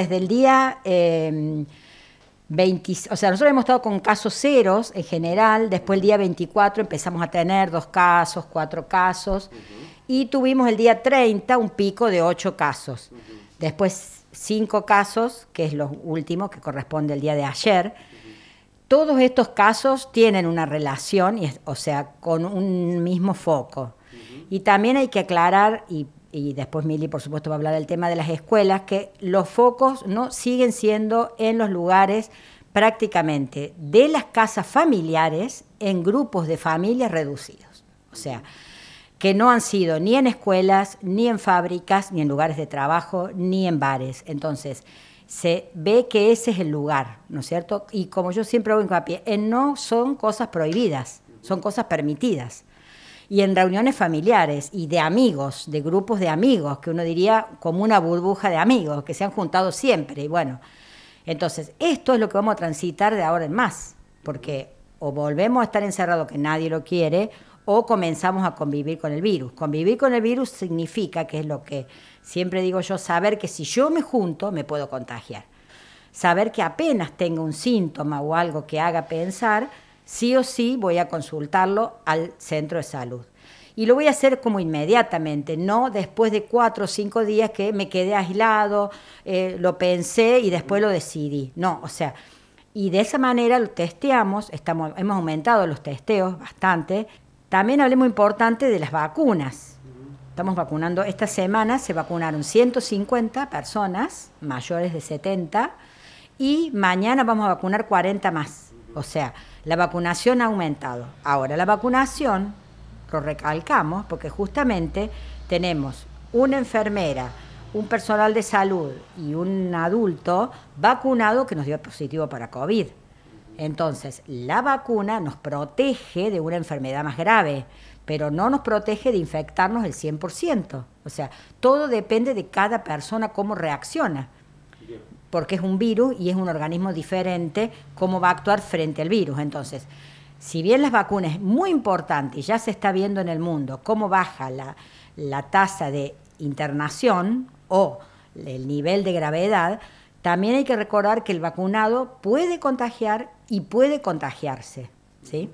desde el día... Eh, em, 20, o sea, nosotros hemos estado con casos ceros en general, después el día 24 empezamos a tener dos casos, cuatro casos, y tuvimos el día 30 un pico de ocho casos. Después cinco casos, que es lo último que corresponde el día de ayer. Todos estos casos tienen una relación, o sea, con un mismo foco. Y también hay que aclarar, y y después Mili, por supuesto, va a hablar del tema de las escuelas, que los focos no siguen siendo en los lugares prácticamente de las casas familiares en grupos de familias reducidos. O sea, que no han sido ni en escuelas, ni en fábricas, ni en lugares de trabajo, ni en bares. Entonces, se ve que ese es el lugar, ¿no es cierto? Y como yo siempre hago hincapié, eh, no son cosas prohibidas, son cosas permitidas y en reuniones familiares y de amigos, de grupos de amigos, que uno diría como una burbuja de amigos, que se han juntado siempre. Y bueno, entonces esto es lo que vamos a transitar de ahora en más, porque o volvemos a estar encerrados que nadie lo quiere, o comenzamos a convivir con el virus. Convivir con el virus significa, que es lo que siempre digo yo, saber que si yo me junto me puedo contagiar. Saber que apenas tenga un síntoma o algo que haga pensar, sí o sí voy a consultarlo al centro de salud. Y lo voy a hacer como inmediatamente, no después de cuatro o cinco días que me quedé aislado, eh, lo pensé y después lo decidí. No, o sea, y de esa manera lo testeamos, hemos aumentado los testeos bastante. También hablemos muy importante de las vacunas. Estamos vacunando, esta semana se vacunaron 150 personas mayores de 70 y mañana vamos a vacunar 40 más. O sea, la vacunación ha aumentado. Ahora, la vacunación, lo recalcamos, porque justamente tenemos una enfermera, un personal de salud y un adulto vacunado que nos dio positivo para COVID. Entonces, la vacuna nos protege de una enfermedad más grave, pero no nos protege de infectarnos el 100%. O sea, todo depende de cada persona cómo reacciona porque es un virus y es un organismo diferente cómo va a actuar frente al virus. Entonces, si bien las vacunas es muy importante y ya se está viendo en el mundo cómo baja la, la tasa de internación o el nivel de gravedad, también hay que recordar que el vacunado puede contagiar y puede contagiarse. ¿sí?